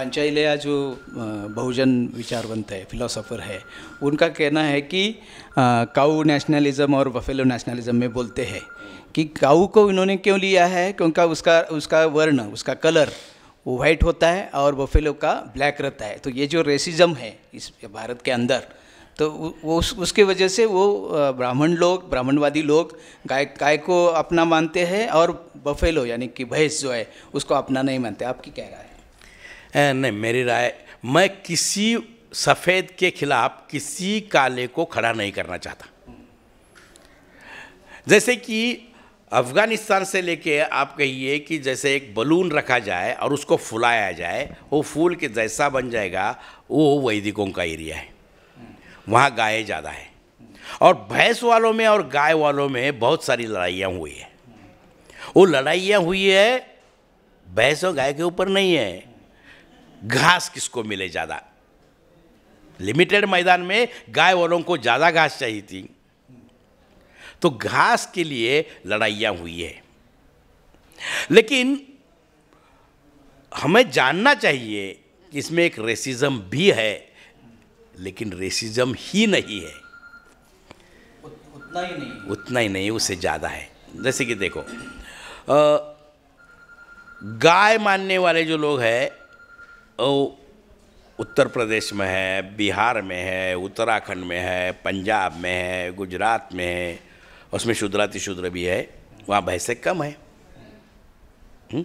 पांचाइलिया जो बहुजन विचारवंत है फिलोसोफर है उनका कहना है कि काऊ नेशनलिज़्म और बफेलो नेशनलिज़्म में बोलते हैं कि काऊ को इन्होंने क्यों लिया है क्योंकि उसका उसका वर्ण उसका कलर वो वाइट होता है और बफेलो का ब्लैक रहता है तो ये जो रेसिज्म है इस भारत के अंदर तो वो उस उसके वजह से वो ब्राह्मण लोग ब्राह्मणवादी लोग गाय गाय को अपना मानते हैं और बफेलो यानी कि भैंस जो है उसको अपना नहीं मानते आपकी कह रहा है नहीं मेरी राय मैं किसी सफ़ेद के खिलाफ किसी काले को खड़ा नहीं करना चाहता जैसे कि अफ़गानिस्तान से लेके आप कहिए कि जैसे एक बलून रखा जाए और उसको फुलाया जाए वो फूल के जैसा बन जाएगा वो वैदिकों का एरिया है वहाँ गाय ज़्यादा है और भैंस वालों में और गाय वालों में बहुत सारी लड़ाइयाँ हुई है वो लड़ाइयाँ हुई है भैंस और गाय के ऊपर नहीं है घास किसको मिले ज़्यादा लिमिटेड मैदान में गाय वालों को ज़्यादा घास चाहिए थी तो घास के लिए लड़ाइयाँ हुई है लेकिन हमें जानना चाहिए कि इसमें एक रेसिज्म भी है लेकिन रेसिज्म ही नहीं है उतना ही नहीं उतना ही नहीं उससे ज़्यादा है जैसे कि देखो गाय मानने वाले जो लोग हैं उत्तर प्रदेश में है बिहार में है उत्तराखंड में है पंजाब में है गुजरात में है उसमें शुद्राति शूद्र भी है वहाँ भैंसे कम है हम्म?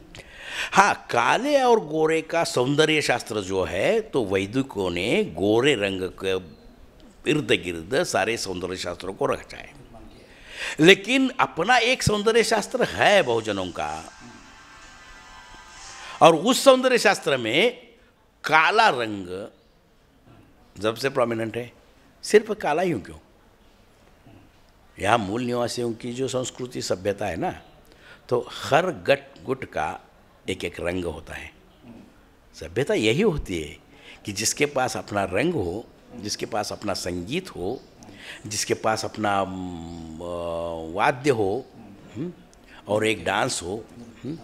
हाँ काले और गोरे का सौंदर्य शास्त्र जो है तो वैदिकों ने गोरे रंग के इर्द गिर्द सारे सौंदर्य शास्त्रों को रखा है लेकिन अपना एक सौंदर्य शास्त्र है बहुजनों का और उस सौंदर्य शास्त्र में काला रंग जब से प्रोमिनेंट है सिर्फ काला ही क्यों यहाँ मूल निवासियों की जो संस्कृति सभ्यता है ना तो हर गट गुट का एक एक रंग होता है सभ्यता यही होती है कि जिसके पास अपना रंग हो जिसके पास अपना संगीत हो जिसके पास अपना वाद्य हो हम्म, और एक डांस हो हम्म,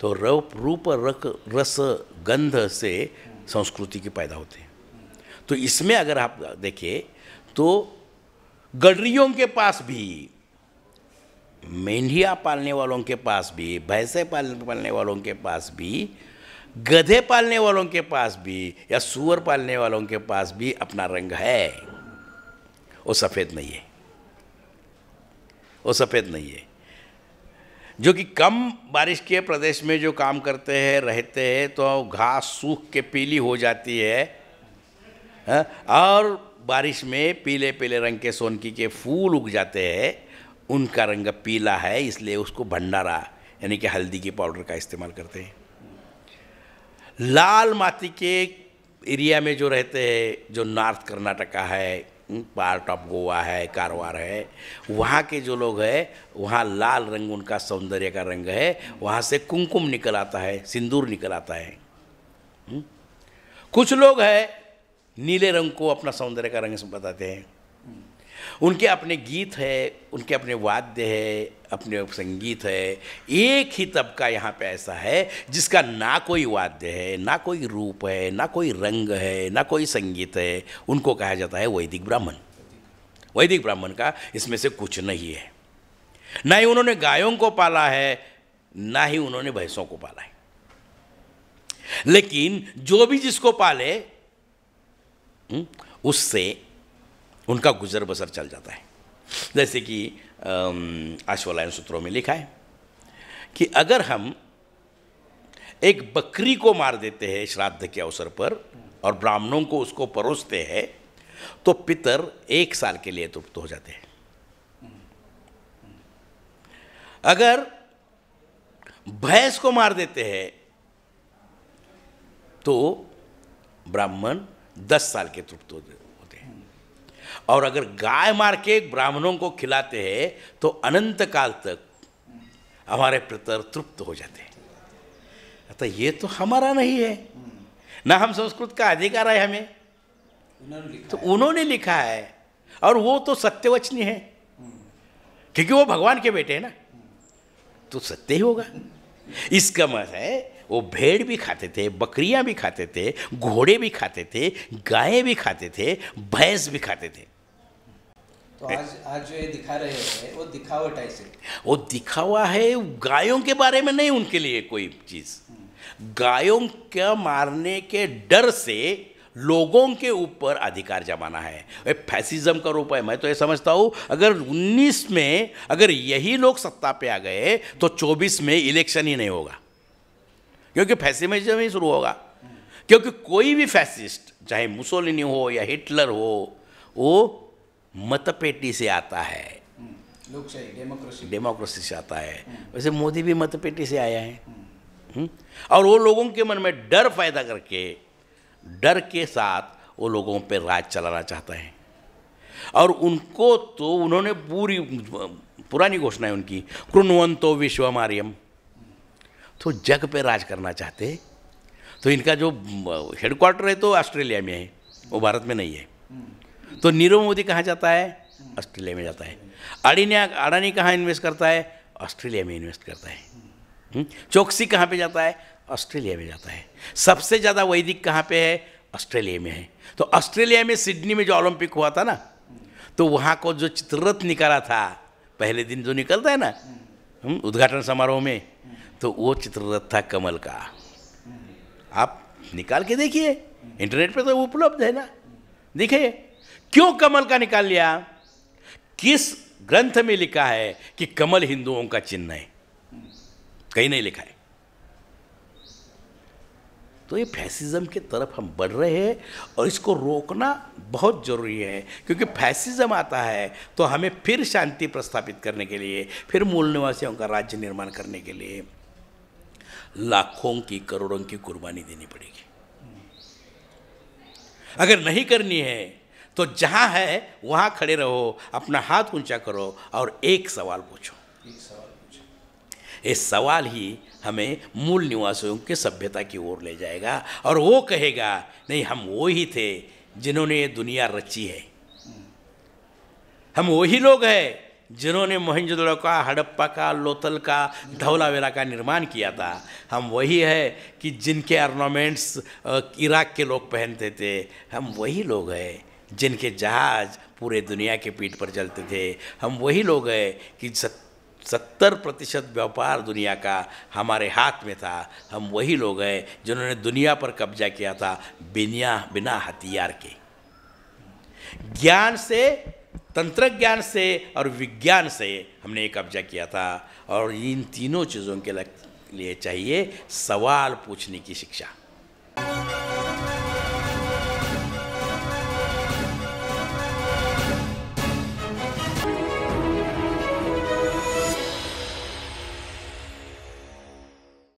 तो रूप रूप रक रस गंध से संस्कृति के पैदा होते हैं तो इसमें अगर आप देखें तो गडरियों के पास भी मेंढिया पालने वालों के पास भी भैंसे पालने वालों के पास भी गधे पालने वालों के पास भी या सुअर पालने वालों के पास भी अपना रंग है वो सफ़ेद नहीं है वो सफ़ेद नहीं है जो कि कम बारिश के प्रदेश में जो काम करते हैं रहते हैं तो घास सूख के पीली हो जाती है हा? और बारिश में पीले पीले रंग के सोनकी के फूल उग जाते हैं उनका रंग पीला है इसलिए उसको भंडारा यानी कि हल्दी के पाउडर का इस्तेमाल करते हैं लाल माटी के एरिया में जो रहते हैं जो नॉर्थ कर्नाटका है पार्ट हम्म, ऑफ गोवा है कारवार है वहाँ के जो लोग है वहाँ लाल रंग उनका सौंदर्य का रंग है वहाँ से कुमकुम निकल आता है सिंदूर निकल आता है हम्म, कुछ लोग है नीले रंग को अपना सौंदर्य का रंग बताते हैं उनके अपने गीत है उनके अपने वाद्य है अपने संगीत है एक ही तबका यहाँ पे ऐसा है जिसका ना कोई वाद्य है ना कोई रूप है ना कोई रंग है ना कोई संगीत है उनको कहा जाता है वैदिक ब्राह्मण वैदिक ब्राह्मण का इसमें से कुछ नहीं है ना ही उन्होंने गायों को पाला है ना ही उन्होंने भैंसों को पाला है लेकिन जो भी जिसको पाले हम्म, उससे उनका गुजर बसर चल जाता है जैसे कि आश्वलायन सूत्रों में लिखा है कि अगर हम एक बकरी को मार देते हैं श्राद्ध के अवसर पर और ब्राह्मणों को उसको परोसते हैं तो पितर एक साल के लिए तृप्त हो जाते हैं अगर भैंस को मार देते हैं तो ब्राह्मण दस साल के तृप्त हो और अगर गाय मार के ब्राह्मणों को खिलाते हैं तो अनंत काल तक हमारे पितर तृप्त हो जाते हैं अतः ये तो हमारा नहीं है ना हम संस्कृत का अधिकार है हमें तो उन्होंने लिखा है और वो तो सत्यवचनी है क्योंकि वो भगवान के बेटे हैं ना तो सत्य ही होगा इसका मत मतलब है वो भेड़ भी खाते थे बकरियां भी खाते थे घोड़े भी खाते थे गाय भी खाते थे भैंस भी खाते थे तो आज आज जो ये दिखा रहे हैं वो दिखावट ऐसे वो दिखावा है गायों के बारे में नहीं उनके लिए कोई चीज़ गायों का मारने के डर से लोगों के ऊपर अधिकार जमाना है फैसिज्म का रूप है मैं तो ये समझता हूँ अगर 19 में अगर यही लोग सत्ता पे आ गए तो 24 में इलेक्शन ही नहीं होगा क्योंकि फैसिमिज्म ही शुरू होगा क्योंकि कोई भी फैसिस्ट चाहे मुसोलिनी हो या हिटलर हो वो मतपेटी से आता है डेमोक्रेसी हम्म, डेमोक्रेसी से आता है हम्म। वैसे मोदी भी मतपेटी से आया है हम्म, और वो लोगों के मन में डर पैदा करके डर के साथ वो लोगों पर राज चलाना चाहता है और उनको तो उन्होंने पूरी पुरानी घोषणाएं उनकी कृणवंतो विश्वमार्यम तो जग पे राज करना चाहते तो इनका जो हेडक्वार्टर है तो ऑस्ट्रेलिया में है वो भारत में नहीं है तो नीरव मोदी कहाँ जाता है ऑस्ट्रेलिया में जाता है अड़ीनिया अडानी कहाँ इन्वेस्ट करता है ऑस्ट्रेलिया में इन्वेस्ट करता है हम्म, चौकसी कहाँ पे जाता है ऑस्ट्रेलिया में जाता है सबसे ज़्यादा वैदिक कहाँ पे है ऑस्ट्रेलिया में है तो ऑस्ट्रेलिया में सिडनी में जो ओलंपिक हुआ था ना तो वहाँ को जो चित्ररथ निकाला था पहले दिन जो निकलता है ना उद्घाटन समारोह में तो वो चित्ररथ था कमल का आप निकाल के देखिए इंटरनेट पे तो उपलब्ध है ना देखिए क्यों कमल का निकाल लिया किस ग्रंथ में लिखा है कि कमल हिंदुओं का चिन्ह है कहीं नहीं लिखा है तो ये फैसिज्म की तरफ हम बढ़ रहे हैं और इसको रोकना बहुत ज़रूरी है क्योंकि फैसिज्म आता है तो हमें फिर शांति प्रस्थापित करने के लिए फिर मूल निवासियों का राज्य निर्माण करने के लिए लाखों की करोड़ों की कुर्बानी देनी पड़ेगी अगर नहीं करनी है तो जहाँ है वहाँ खड़े रहो अपना हाथ ऊंचा करो और एक सवाल पूछो एक सवाल ये सवाल ही हमें मूल निवासियों की सभ्यता की ओर ले जाएगा और वो कहेगा नहीं हम वो ही थे जिन्होंने ये दुनिया रची है हम वही लोग हैं जिन्होंने मोहनजोदड़ो का हड़प्पा का लोथल का धौलावेला का निर्माण किया था हम वही है कि जिनके अर्नामेंट्स इराक के लोग पहनते थे हम वही लोग हैं जिनके जहाज़ पूरे दुनिया के पीठ पर चलते थे हम वही लोग हैं कि सत सत्तर प्रतिशत व्यापार दुनिया का हमारे हाथ में था हम वही लोग हैं जिन्होंने दुनिया पर कब्जा किया था बिना बिना हथियार के ज्ञान से तंत्र ज्ञान से और विज्ञान से हमने ये कब्जा किया था और इन तीनों चीज़ों के लिए चाहिए सवाल पूछने की शिक्षा